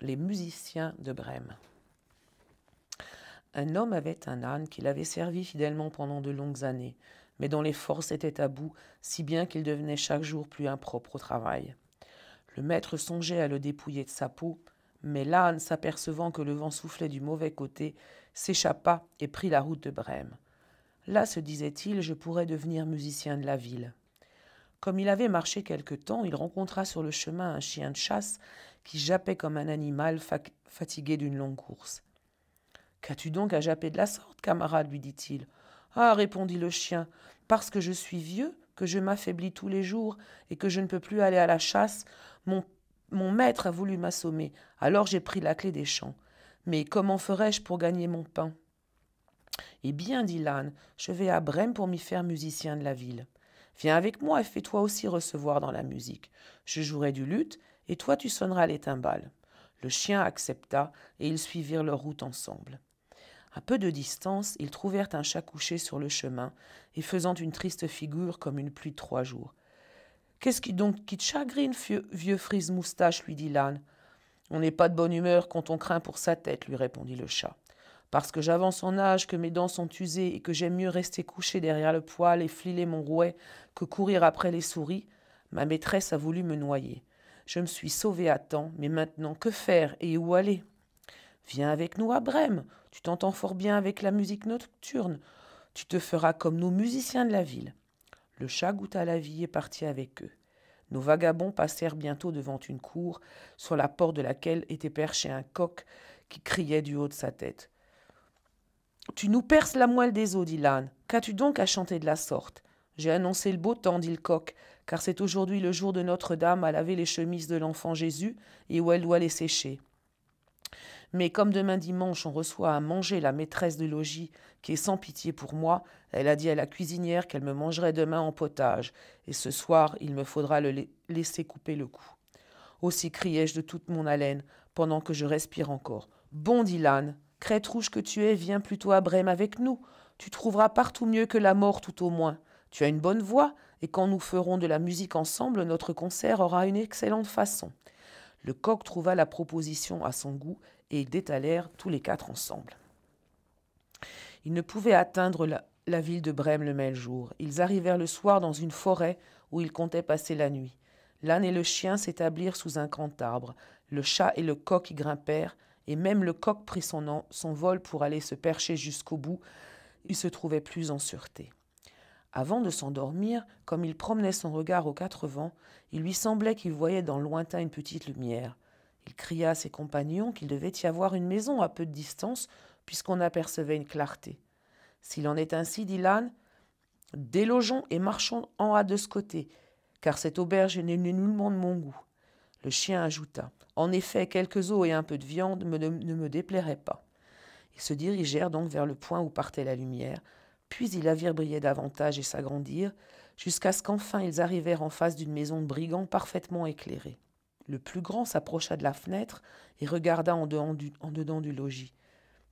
les musiciens de Brême. Un homme avait un âne qu'il avait servi fidèlement pendant de longues années, mais dont les forces étaient à bout, si bien qu'il devenait chaque jour plus impropre au travail. Le maître songeait à le dépouiller de sa peau, mais l'âne, s'apercevant que le vent soufflait du mauvais côté, s'échappa et prit la route de Brême. Là, se disait-il, je pourrais devenir musicien de la ville. Comme il avait marché quelque temps, il rencontra sur le chemin un chien de chasse qui jappait comme un animal fatigué d'une longue course. Qu'as-tu donc à japper de la sorte, camarade lui dit-il. Ah répondit le chien, parce que je suis vieux, que je m'affaiblis tous les jours et que je ne peux plus aller à la chasse, mon, mon maître a voulu m'assommer, alors j'ai pris la clé des champs. Mais comment ferais-je pour gagner mon pain Eh bien, dit l'âne, je vais à Brême pour m'y faire musicien de la ville. Viens avec moi et fais-toi aussi recevoir dans la musique. Je jouerai du luth et toi tu sonneras les timbales. Le chien accepta, et ils suivirent leur route ensemble. À peu de distance, ils trouvèrent un chat couché sur le chemin, et faisant une triste figure comme une pluie de trois jours. Qu'est-ce qui donc qui te chagrine, vieux, frise-moustache lui dit l'âne. On n'est pas de bonne humeur quand on craint pour sa tête, lui répondit le chat. Parce que j'avance en âge, que mes dents sont usées et que j'aime mieux rester couché derrière le poêle et filer mon rouet que courir après les souris, ma maîtresse a voulu me noyer. Je me suis sauvé à temps, mais maintenant que faire et où aller Viens avec nous à Brême, tu t'entends fort bien avec la musique nocturne, tu te feras comme nos musiciens de la ville. Le chat goûta la vie et partit avec eux. Nos vagabonds passèrent bientôt devant une cour, sur la porte de laquelle était perché un coq qui criait du haut de sa tête. Tu nous perces la moelle des os, dit l'âne. Qu'as-tu donc à chanter de la sorte j'ai annoncé le beau temps, dit le coq, car c'est aujourd'hui le jour de Notre-Dame à laver les chemises de l'enfant Jésus et où elle doit les sécher. Mais comme demain dimanche on reçoit à manger la maîtresse de logis, qui est sans pitié pour moi, elle a dit à la cuisinière qu'elle me mangerait demain en potage, et ce soir il me faudra le laisser couper le cou. Aussi criai-je de toute mon haleine, pendant que je respire encore. Bon, dit l'âne, crête rouge que tu es, viens plutôt à Brême avec nous. Tu trouveras partout mieux que la mort, tout au moins. Tu as une bonne voix, et quand nous ferons de la musique ensemble, notre concert aura une excellente façon. Le coq trouva la proposition à son goût, et ils détalèrent tous les quatre ensemble. Ils ne pouvaient atteindre la, ville de Brême le même jour. Ils arrivèrent le soir dans une forêt où ils comptaient passer la nuit. L'âne et le chien s'établirent sous un grand arbre. Le chat et le coq y grimpèrent, et même le coq prit son, son vol pour aller se percher jusqu'au bout. Il se trouvait plus en sûreté. Avant de s'endormir, comme il promenait son regard aux quatre vents, il lui semblait qu'il voyait dans le lointain une petite lumière. Il cria à ses compagnons qu'il devait y avoir une maison à peu de distance, puisqu'on apercevait une clarté. S'il en est ainsi, dit l'âne, délogeons et marchons en haut de ce côté, car cette auberge n'est nullement de mon goût. Le chien ajouta. En effet, quelques os et un peu de viande ne me déplairaient pas. Ils se dirigèrent donc vers le point où partait la lumière, puis ils la virent briller davantage et s'agrandir, jusqu'à ce qu'enfin ils arrivèrent en face d'une maison de brigands parfaitement éclairée. Le plus grand s'approcha de la fenêtre et regarda en dedans du, logis.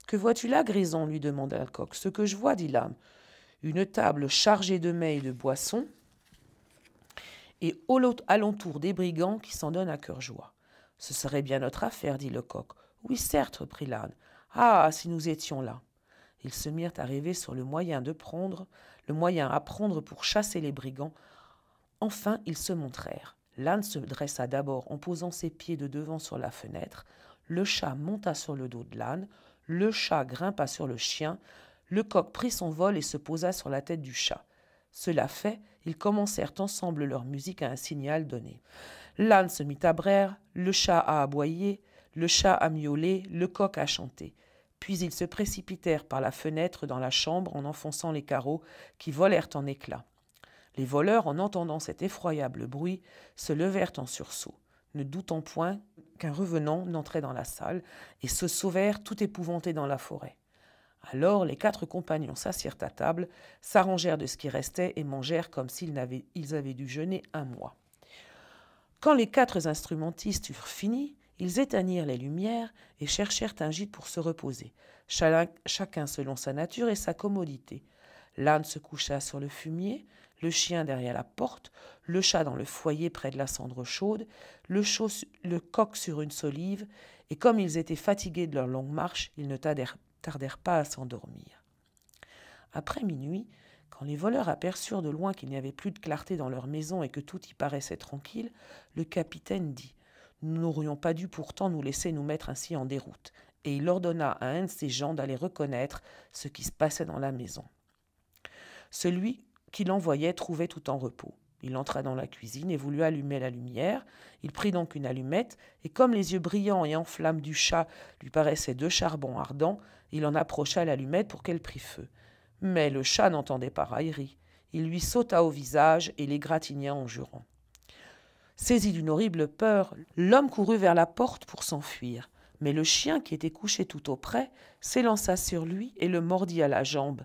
Que vois-tu là, Grison lui demanda le coq. Ce que je vois, dit l'âme. Une table chargée de mets et de boissons, et au alentour des brigands qui s'en donnent à cœur joie. Ce serait bien notre affaire, dit le coq. Oui, certes, reprit l'âne. Ah, si nous étions là ils se mirent à rêver sur le moyen de prendre, le moyen à prendre pour chasser les brigands. Enfin, ils se montrèrent. L'âne se dressa d'abord en posant ses pieds de devant sur la fenêtre, le chat monta sur le dos de l'âne, le chat grimpa sur le chien, le coq prit son vol et se posa sur la tête du chat. Cela fait, ils commencèrent ensemble leur musique à un signal donné. L'âne se mit à braire, le chat à aboyer, le chat à miauler, le coq à chanter. Puis ils se précipitèrent par la fenêtre dans la chambre en enfonçant les carreaux, qui volèrent en éclats. Les voleurs, en entendant cet effroyable bruit, se levèrent en sursaut, ne doutant point qu'un revenant n'entrait dans la salle, et se sauvèrent tout épouvantés dans la forêt. Alors les quatre compagnons s'assirent à table, s'arrangèrent de ce qui restait et mangèrent comme s'ils avaient, avaient dû jeûner un mois. Quand les quatre instrumentistes eurent fini, ils éteignirent les lumières et cherchèrent un gîte pour se reposer, chacun selon sa nature et sa commodité. L'âne se coucha sur le fumier, le chien derrière la porte, le chat dans le foyer près de la cendre chaude, le, coq sur une solive, et comme ils étaient fatigués de leur longue marche, ils ne tardèrent pas à s'endormir. Après minuit, quand les voleurs aperçurent de loin qu'il n'y avait plus de clarté dans leur maison et que tout y paraissait tranquille, le capitaine dit nous n'aurions pas dû pourtant nous laisser nous mettre ainsi en déroute, et il ordonna à un de ses gens d'aller reconnaître ce qui se passait dans la maison. Celui qui l'envoyait trouvait tout en repos. Il entra dans la cuisine et voulut allumer la lumière. Il prit donc une allumette, et comme les yeux brillants et en flamme du chat lui paraissaient deux charbons ardents, il en approcha l'allumette pour qu'elle prît feu. Mais le chat n'entendait pas raillerie. Il lui sauta au visage et l'égratigna en jurant. Saisi d'une horrible peur, l'homme courut vers la porte pour s'enfuir. Mais le chien, qui était couché tout auprès, s'élança sur lui et le mordit à la jambe.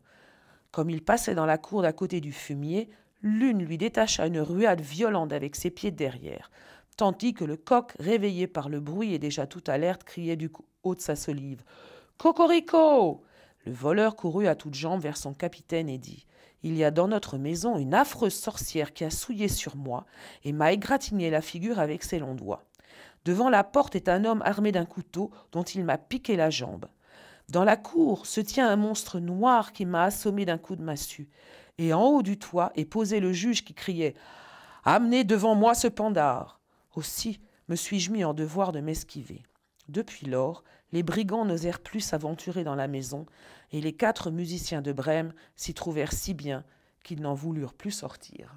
Comme il passait dans la cour d'à côté du fumier, l'une lui détacha une ruade violente avec ses pieds derrière, tandis que le coq, réveillé par le bruit et déjà tout alerte, criait du haut de sa solive. Cocorico le voleur courut à toutes jambes vers son capitaine et dit Il y a dans notre maison une affreuse sorcière qui a souillé sur moi et m'a égratigné la figure avec ses longs doigts. Devant la porte est un homme armé d'un couteau dont il m'a piqué la jambe. Dans la cour se tient un monstre noir qui m'a assommé d'un coup de massue. Et en haut du toit est posé le juge qui criait Amenez devant moi ce pandard Aussi me suis-je mis en devoir de m'esquiver. Depuis lors, les brigands n'osèrent plus s'aventurer dans la maison, et les quatre musiciens de Brême s'y trouvèrent si bien qu'ils n'en voulurent plus sortir.